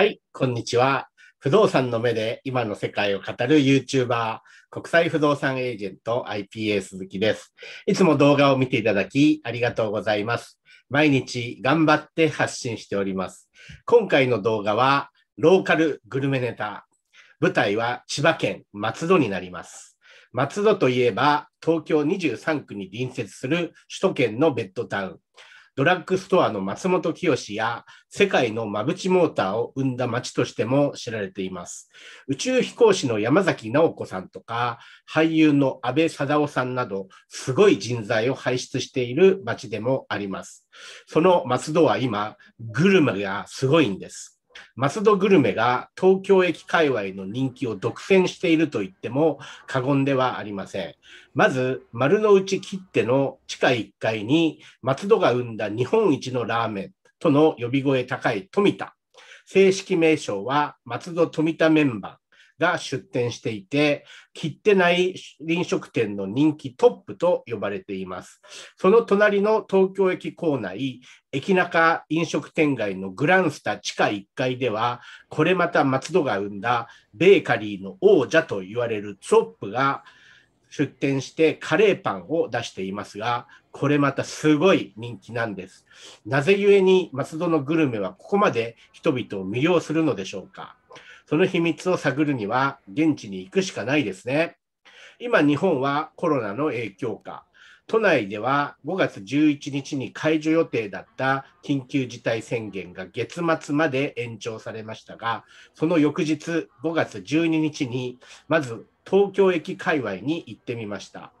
はい、こんにちは。不動産の目で今の世界を語る YouTuber、国際不動産エージェント IPA 鈴木です。いつも動画を見ていただきありがとうございます。毎日頑張って発信しております。今回の動画はローカルグルメネタ。舞台は千葉県松戸になります。松戸といえば東京23区に隣接する首都圏のベッドタウン。ドラッグストアの松本清や世界のマブチモーターを生んだ街としても知られています。宇宙飛行士の山崎直子さんとか、俳優の安倍貞夫さんなど、すごい人材を輩出している街でもあります。その松戸は今、グルメがすごいんです。松戸グルメが東京駅界隈の人気を独占していると言っても過言ではありません。まず、丸の内切手の地下1階に松戸が生んだ日本一のラーメンとの呼び声高い富田。正式名称は松戸富田メンバー。が出店していて、切ってない飲食店の人気トップと呼ばれています。その隣の東京駅構内、駅中飲食店街のグランスタ地下1階では、これまた松戸が生んだベーカリーの王者と言われるツオップが出店してカレーパンを出していますが、これまたすごい人気なんです。なぜゆえに松戸のグルメはここまで人々を魅了するのでしょうか。その秘密を探るには現地に行くしかないですね。今日本はコロナの影響下、都内では5月11日に解除予定だった緊急事態宣言が月末まで延長されましたが、その翌日5月12日にまず東京駅界隈に行ってみました。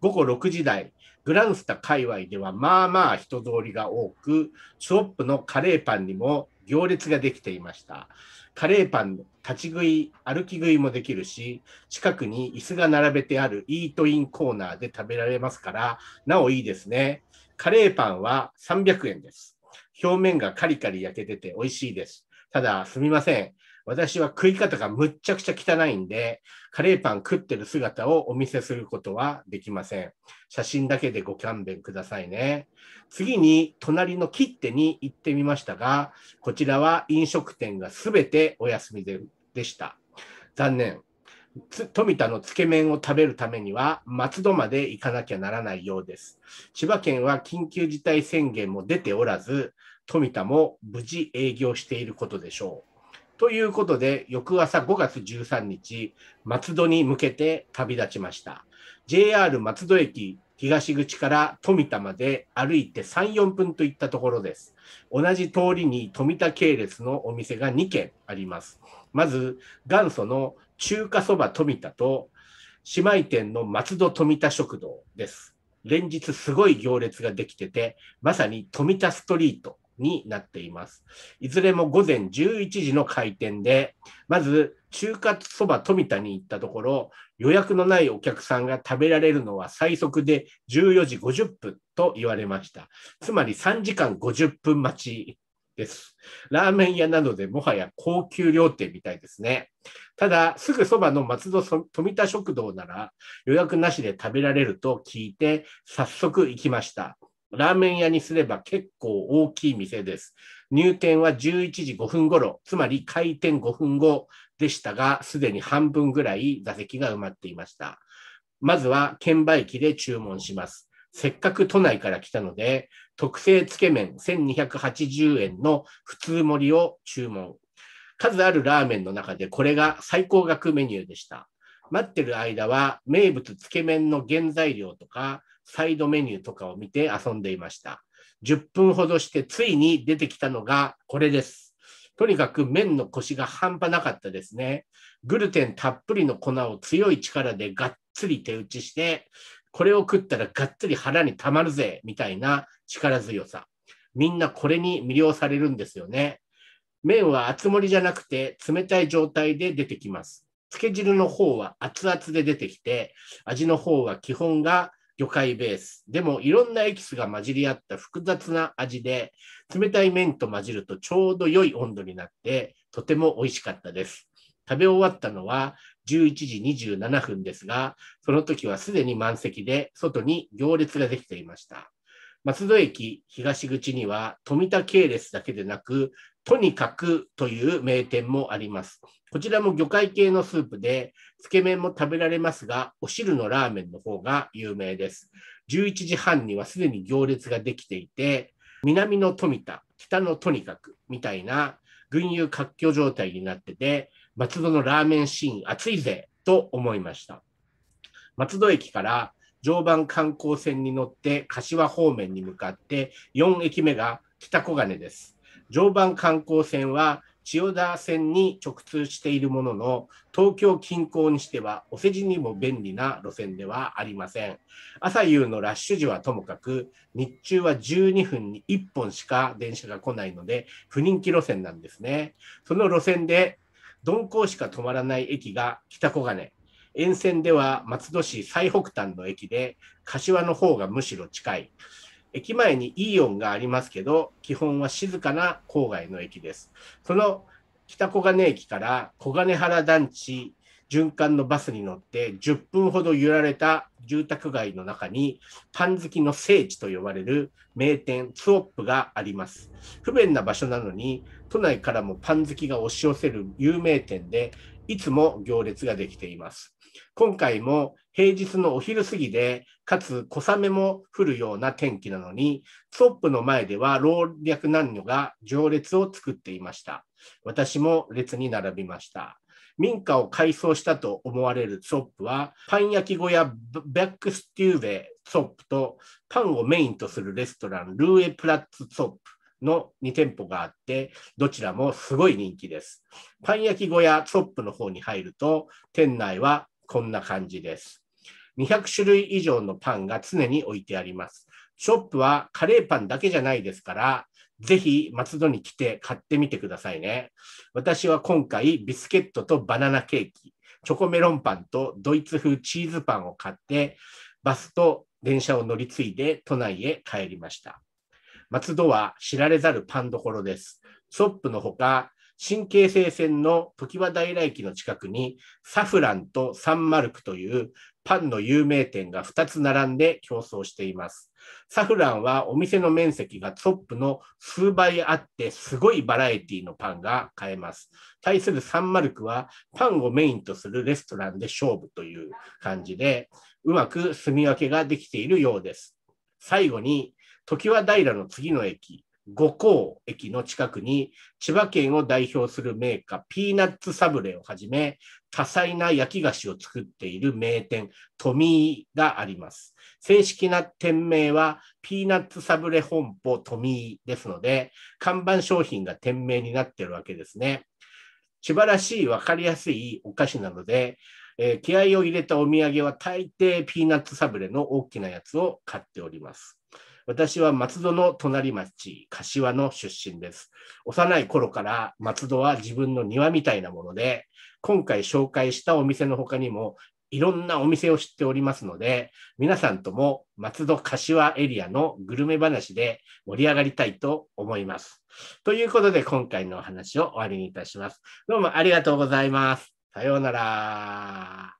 午後6時台、グランスタ界隈ではまあまあ人通りが多く、スョップのカレーパンにも行列ができていました。カレーパン、立ち食い、歩き食いもできるし、近くに椅子が並べてあるイートインコーナーで食べられますから、なおいいですね。カレーパンは300円です。表面がカリカリ焼けてて美味しいです。ただ、すみません。私は食い方がむっちゃくちゃ汚いんで、カレーパン食ってる姿をお見せすることはできません。写真だけでご勘弁くださいね。次に、隣の切手に行ってみましたが、こちらは飲食店が全てお休みででした。残念。富田のつけ麺を食べるためには松戸まで行かなきゃならないようです。千葉県は緊急事態宣言も出ておらず、富田も無事営業していることでしょう。ということで、翌朝5月13日、松戸に向けて旅立ちました。JR 松戸駅東口から富田まで歩いて3、4分といったところです。同じ通りに富田系列のお店が2軒あります。まず、元祖の中華そば富田と、姉妹店の松戸富田食堂です。連日すごい行列ができてて、まさに富田ストリートになっています。いずれも午前11時の開店で、まず中華そば富田に行ったところ、予約のないお客さんが食べられるのは最速で14時50分と言われました。つまり3時間50分待ちです。ラーメン屋などでもはや高級料亭みたいですね。ただ、すぐそばの松戸富田食堂なら予約なしで食べられると聞いて、早速行きました。ラーメン屋にすれば結構大きい店です。入店は11時5分頃、つまり開店5分後でしたが、すでに半分ぐらい座席が埋まっていました。まずは券売機で注文します。せっかく都内から来たので、特製つけ麺1280円の普通盛りを注文。数あるラーメンの中でこれが最高額メニューでした。待ってる間は名物つけ麺の原材料とかサイドメニューとかを見て遊んでいました。10分ほどしてついに出てきたのがこれです。とにかく麺のコシが半端なかったですね。グルテンたっぷりの粉を強い力でがっつり手打ちして、これを食ったらがっつり腹にたまるぜ、みたいな力強さ。みんなこれに魅了されるんですよね。麺は厚盛りじゃなくて冷たい状態で出てきます。漬け汁の方は熱々で出てきて、味の方は基本が魚介ベース。でもいろんなエキスが混じり合った複雑な味で、冷たい麺と混じるとちょうど良い温度になって、とても美味しかったです。食べ終わったのは11時27分ですが、その時はすでに満席で、外に行列ができていました。松戸駅東口には富田系列だけでなく、とにかくという名店もあります。こちらも魚介系のスープで、つけ麺も食べられますが、お汁のラーメンの方が有名です。11時半にはすでに行列ができていて、南の富田、北のとにかくみたいな群雄割拠状態になってて、松戸のラーメンシーン熱いぜと思いました。松戸駅から常磐観光船に乗って柏方面に向かって4駅目が北小金です。常磐観光船は千代田線に直通しているものの、東京近郊にしてはお世辞にも便利な路線ではありません。朝夕のラッシュ時はともかく、日中は12分に1本しか電車が来ないので、不人気路線なんですね。その路線で、鈍行しか止まらない駅が北小金。沿線では松戸市最北端の駅で、柏の方がむしろ近い。駅前にイオンがありますけど、基本は静かな郊外の駅です。その北小金駅から小金原団地循環のバスに乗って10分ほど揺られた住宅街の中にパン好きの聖地と呼ばれる名店ツオップがあります。不便な場所なのに都内からもパン好きが押し寄せる有名店でいつも行列ができています。今回も平日のお昼過ぎで、かつ小雨も降るような天気なのに、ツオップの前では老若男女が行列を作っていました。私も列に並びました。民家を改装したと思われるツオップは、パン焼き小屋バックステューベツオップと、パンをメインとするレストランルーエプラッツツオップの2店舗があって、どちらもすごい人気です。パン焼き小屋ツオップの方に入ると、店内はこんな感じです。200種類以上のパンが常に置いてあります。ショップはカレーパンだけじゃないですから、ぜひ松戸に来て買ってみてくださいね。私は今回ビスケットとバナナケーキ、チョコメロンパンとドイツ風チーズパンを買って、バスと電車を乗り継いで都内へ帰りました。松戸は知られざるパンどころです。ショップのほか、新京成線の常盤平駅の近くにサフランとサンマルクというパンの有名店が2つ並んで競争しています。サフランはお店の面積がトップの数倍あってすごいバラエティのパンが買えます。対するサンマルクはパンをメインとするレストランで勝負という感じでうまく住み分けができているようです。最後に時は平の次の駅五甲駅の近くに千葉県を代表するメーピーナッツサブレをはじめ多彩な焼き菓子を作っている名店富井があります。正式な店名はピーナッツサブレ本舗富井ですので看板商品が店名になっているわけですね。千葉らしい分かりやすいお菓子なので、えー、気合を入れたお土産は大抵ピーナッツサブレの大きなやつを買っております。私は松戸の隣町、柏の出身です。幼い頃から松戸は自分の庭みたいなもので、今回紹介したお店の他にもいろんなお店を知っておりますので、皆さんとも松戸柏エリアのグルメ話で盛り上がりたいと思います。ということで、今回のお話を終わりにいたします。どうもありがとうございます。さようなら。